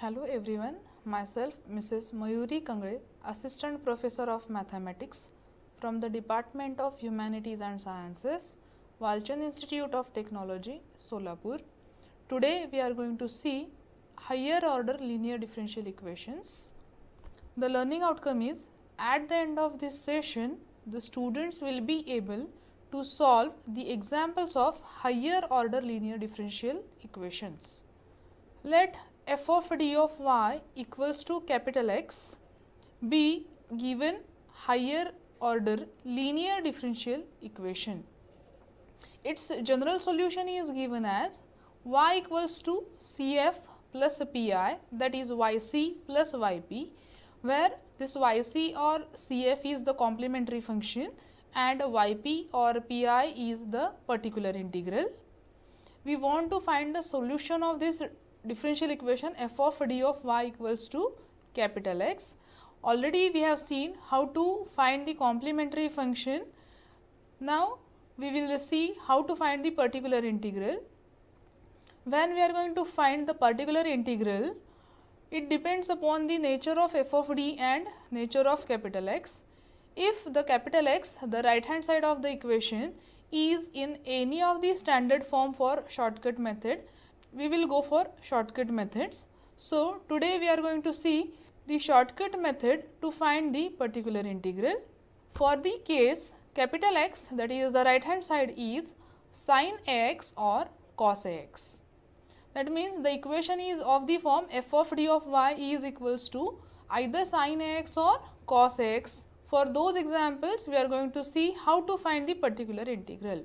Hello everyone, myself Mrs. Mayuri Kangre, Assistant Professor of Mathematics from the Department of Humanities and Sciences, Walchan Institute of Technology, Solapur. Today we are going to see higher order linear differential equations. The learning outcome is at the end of this session, the students will be able to solve the examples of higher order linear differential equations. Let f of d of y equals to capital X be given higher order linear differential equation. Its general solution is given as y equals to Cf plus Pi that is Yc plus Yp where this Yc or Cf is the complementary function and Yp or Pi is the particular integral. We want to find the solution of this differential equation f of d of y equals to capital X. Already we have seen how to find the complementary function. Now, we will see how to find the particular integral. When we are going to find the particular integral, it depends upon the nature of f of d and nature of capital X. If the capital X, the right hand side of the equation is in any of the standard form for shortcut method, we will go for shortcut methods. So, today we are going to see the shortcut method to find the particular integral. For the case capital X that is the right hand side is sine x or cos x. That means the equation is of the form f of d of y is equals to either sine x or cos x. For those examples we are going to see how to find the particular integral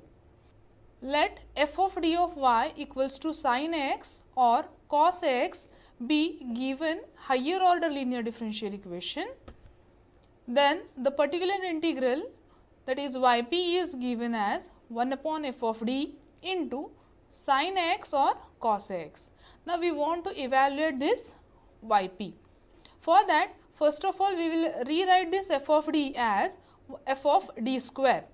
let f of d of y equals to sin x or cos x be given higher order linear differential equation, then the particular integral that is yp is given as 1 upon f of d into sin x or cos x. Now, we want to evaluate this yp. For that, first of all, we will rewrite this f of d as f of d square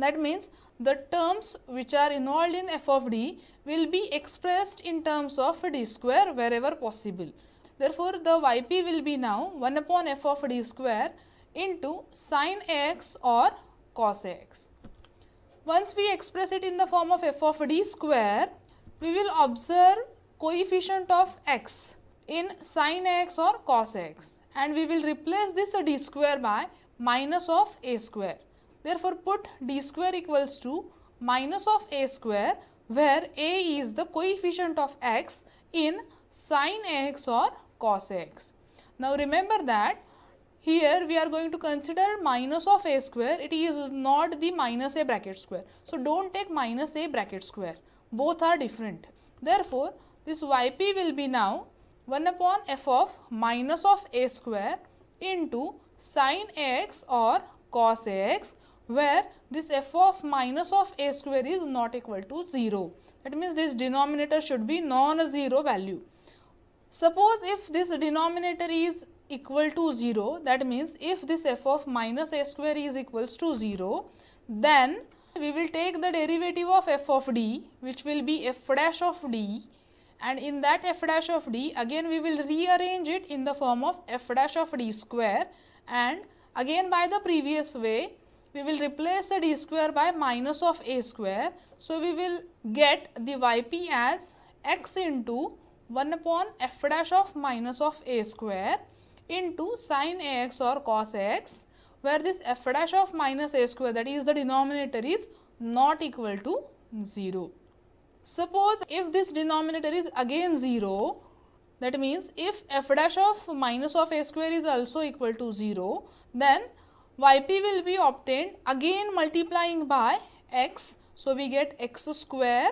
that means the terms which are involved in f of d will be expressed in terms of d square wherever possible. Therefore, the yp will be now 1 upon f of d square into sine x or cos x. Once we express it in the form of f of d square, we will observe coefficient of x in sine x or cos x and we will replace this d square by minus of a square. Therefore, put d square equals to minus of a square where a is the coefficient of x in sin ax or cos ax. Now, remember that here we are going to consider minus of a square, it is not the minus a bracket square. So, do not take minus a bracket square, both are different. Therefore, this yp will be now 1 upon f of minus of a square into sin ax or cos ax where this f of minus of a square is not equal to 0. That means this denominator should be non-zero value. Suppose if this denominator is equal to 0, that means if this f of minus a square is equals to 0, then we will take the derivative of f of d which will be f dash of d and in that f dash of d again we will rearrange it in the form of f dash of d square and again by the previous way we will replace the d square by minus of a square. So, we will get the yp as x into 1 upon f dash of minus of a square into sine ax or cos x where this f dash of minus a square that is the denominator is not equal to 0. Suppose if this denominator is again 0 that means if f dash of minus of a square is also equal to 0 then yp will be obtained again multiplying by x. So, we get x square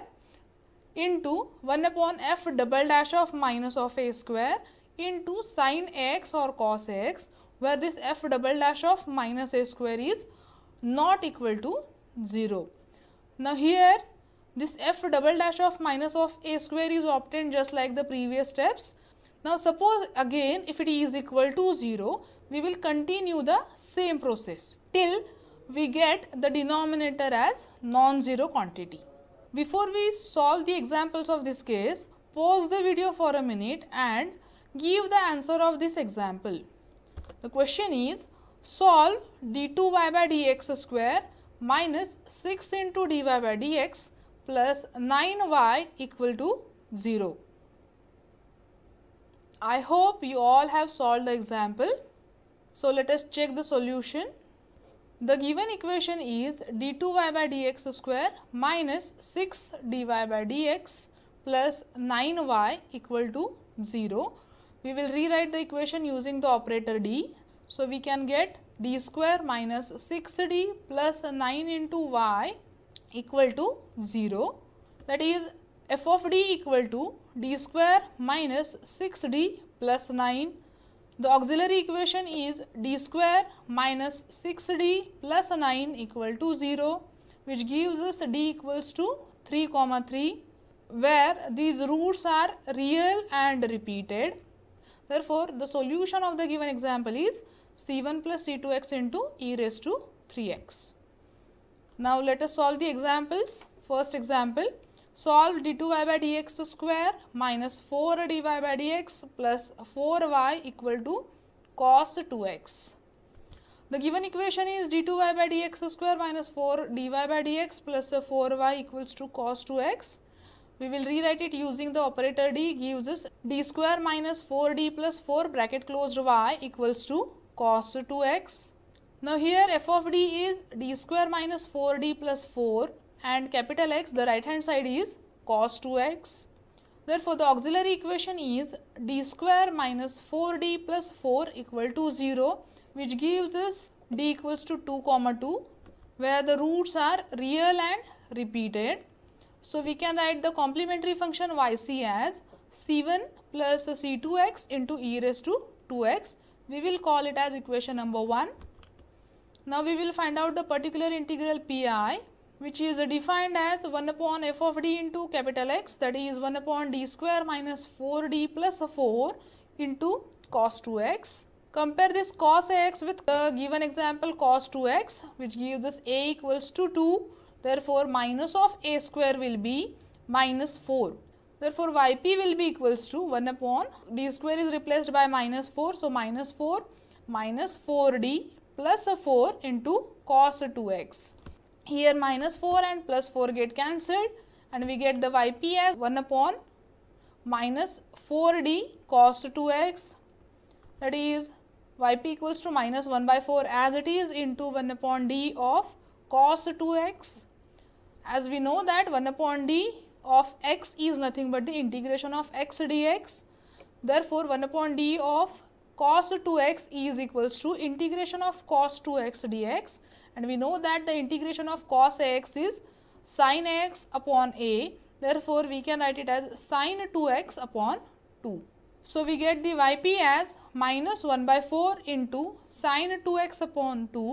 into 1 upon f double dash of minus of a square into sine x or cos x where this f double dash of minus a square is not equal to 0. Now, here this f double dash of minus of a square is obtained just like the previous steps. Now, suppose again if it is equal to 0, we will continue the same process till we get the denominator as non-zero quantity. Before we solve the examples of this case, pause the video for a minute and give the answer of this example. The question is solve d2y by dx square minus 6 into dy by dx plus 9y equal to 0. I hope you all have solved the example. So, let us check the solution. The given equation is d2y by dx square minus 6 dy by dx plus 9y equal to 0. We will rewrite the equation using the operator d. So, we can get d square minus 6d plus 9 into y equal to 0. That is f of d equal to d square minus 6d plus 9 the auxiliary equation is d square minus 6d plus 9 equal to 0 which gives us d equals to 3 comma 3 where these roots are real and repeated. Therefore, the solution of the given example is c1 plus c2x into e raised to 3x. Now, let us solve the examples. First example, solve d2y by dx square minus 4 dy by dx plus 4y equal to cos 2x. The given equation is d2y by dx square minus 4 dy by dx plus 4y equals to cos 2x. We will rewrite it using the operator d gives us d square minus 4d plus 4 bracket closed y equals to cos 2x. Now here f of d is d square minus 4d plus 4 and capital X the right hand side is cos 2x. Therefore, the auxiliary equation is d square minus 4d plus 4 equal to 0 which gives us d equals to 2 comma 2 where the roots are real and repeated. So, we can write the complementary function yc as c1 plus c2x into e raised to 2x. We will call it as equation number 1. Now, we will find out the particular integral pi which is defined as 1 upon f of d into capital X that is 1 upon d square minus 4d plus 4 into cos 2x. Compare this cos x with the given example cos 2x which gives us a equals to 2 therefore minus of a square will be minus 4. Therefore, yp will be equals to 1 upon d square is replaced by minus 4. So, minus 4 minus 4d plus 4 into cos 2x. Here minus 4 and plus 4 get cancelled and we get the yp as 1 upon minus 4d cos 2x that is yp equals to minus 1 by 4 as it is into 1 upon d of cos 2x as we know that 1 upon d of x is nothing but the integration of x dx therefore 1 upon d of cos 2x is equals to integration of cos 2x dx and we know that the integration of cos x is sin x upon a therefore we can write it as sin 2x upon 2. So we get the yp as minus 1 by 4 into sin 2x upon 2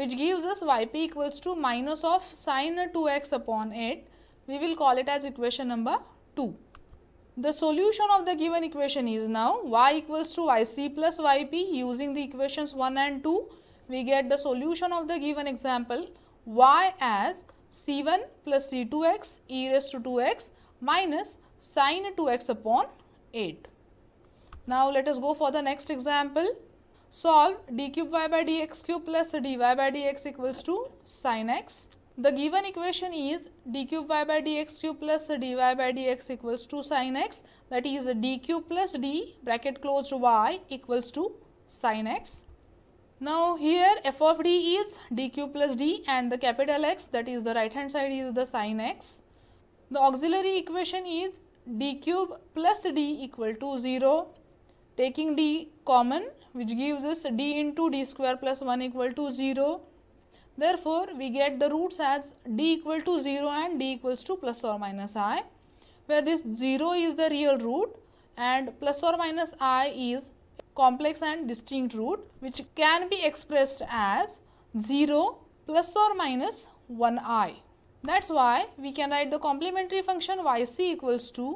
which gives us yp equals to minus of sin 2x upon 8 we will call it as equation number 2. The solution of the given equation is now y equals to yc plus yp using the equations 1 and 2 we get the solution of the given example y as c1 plus c2x e raised to 2x minus sine 2x upon 8. Now let us go for the next example. Solve d cube y by dx cube plus dy by dx equals to sine x the given equation is d cube y by dx cube plus dy by dx equals to sin x that is d cube plus d bracket closed y equals to sin x. Now here f of d is d cube plus d and the capital X that is the right hand side is the sin x. The auxiliary equation is d cube plus d equal to 0 taking d common which gives us d into d square plus 1 equal to 0 Therefore, we get the roots as d equal to 0 and d equals to plus or minus i where this 0 is the real root and plus or minus i is complex and distinct root which can be expressed as 0 plus or minus 1 i. That is why we can write the complementary function yc equals to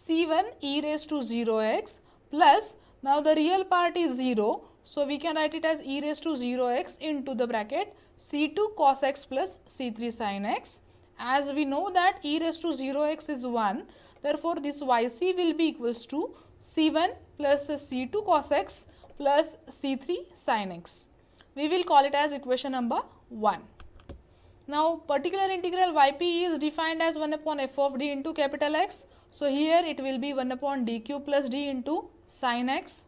c1 e raised to 0x plus now the real part is 0 so we can write it as e raised to 0x into the bracket c2 cos x plus c3 sin x. As we know that e raised to 0x is 1, therefore this yc will be equals to c1 plus c2 cos x plus c3 sin x. We will call it as equation number 1. Now, particular integral yp is defined as 1 upon f of d into capital X. So, here it will be 1 upon dq plus d into sin x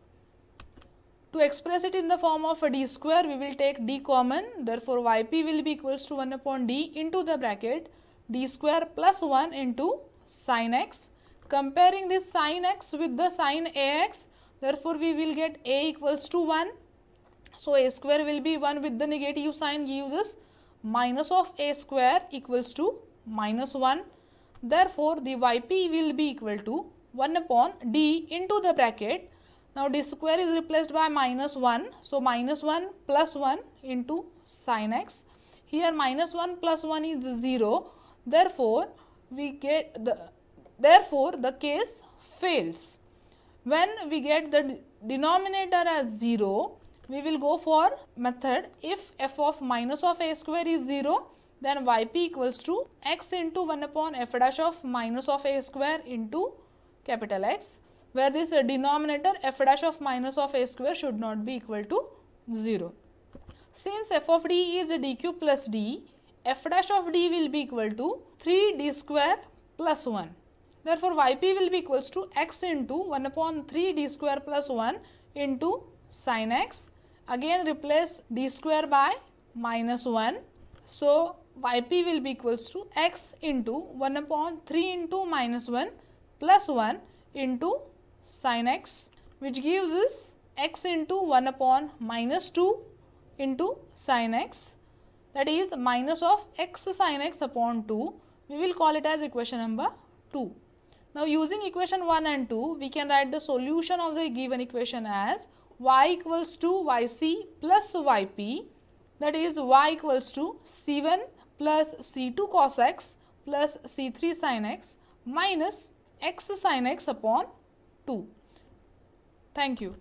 to express it in the form of d square, we will take d common. Therefore, yp will be equals to 1 upon d into the bracket d square plus 1 into sine x. Comparing this sine x with the sine ax, therefore, we will get a equals to 1. So, a square will be 1 with the negative sign gives us minus of a square equals to minus 1. Therefore, the yp will be equal to 1 upon d into the bracket now d square is replaced by minus 1. So minus 1 plus 1 into sine x. Here minus 1 plus 1 is 0. Therefore, we get the therefore the case fails. When we get the denominator as 0, we will go for method if f of minus of a square is 0, then yp equals to x into 1 upon f dash of minus of a square into capital X where this denominator f dash of minus of a square should not be equal to 0. Since f of d is dq plus d, f dash of d will be equal to 3 d square plus 1. Therefore, yp will be equals to x into 1 upon 3 d square plus 1 into sin x. Again replace d square by minus 1. So, yp will be equals to x into 1 upon 3 into minus 1 plus 1 into sin x which gives us x into 1 upon minus 2 into sin x that is minus of x sin x upon 2 we will call it as equation number 2. Now using equation 1 and 2 we can write the solution of the given equation as y equals to yc plus yp that is y equals to c1 plus c2 cos x plus c3 sin x minus x sin x upon 2. Thank you.